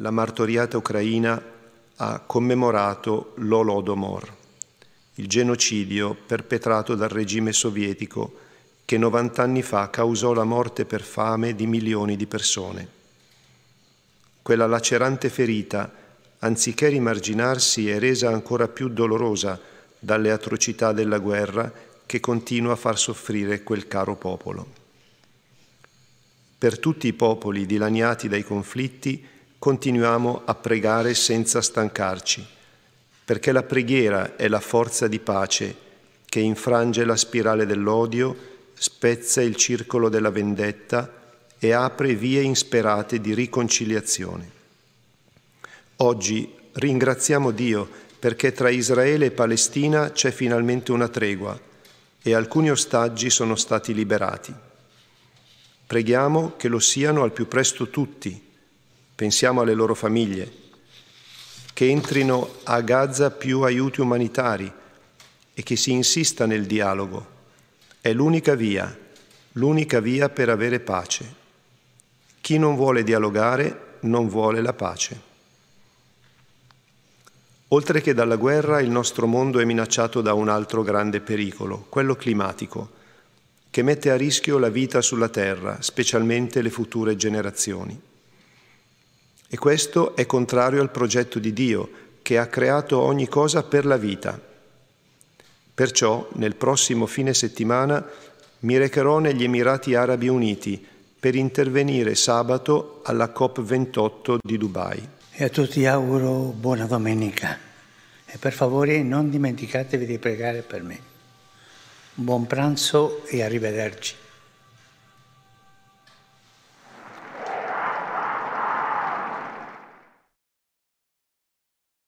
la martoriata Ucraina ha commemorato l'Olodomor, il genocidio perpetrato dal regime sovietico che 90 anni fa causò la morte per fame di milioni di persone. Quella lacerante ferita, anziché rimarginarsi, è resa ancora più dolorosa dalle atrocità della guerra che continua a far soffrire quel caro popolo. Per tutti i popoli dilaniati dai conflitti, continuiamo a pregare senza stancarci, perché la preghiera è la forza di pace che infrange la spirale dell'odio, spezza il circolo della vendetta e apre vie insperate di riconciliazione. Oggi ringraziamo Dio perché tra Israele e Palestina c'è finalmente una tregua e alcuni ostaggi sono stati liberati. Preghiamo che lo siano al più presto tutti pensiamo alle loro famiglie, che entrino a Gaza più aiuti umanitari e che si insista nel dialogo. È l'unica via, l'unica via per avere pace. Chi non vuole dialogare non vuole la pace. Oltre che dalla guerra, il nostro mondo è minacciato da un altro grande pericolo, quello climatico, che mette a rischio la vita sulla Terra, specialmente le future generazioni. E questo è contrario al progetto di Dio, che ha creato ogni cosa per la vita. Perciò, nel prossimo fine settimana, mi recherò negli Emirati Arabi Uniti per intervenire sabato alla COP28 di Dubai. E a tutti auguro buona domenica. E per favore non dimenticatevi di pregare per me. Buon pranzo e arrivederci.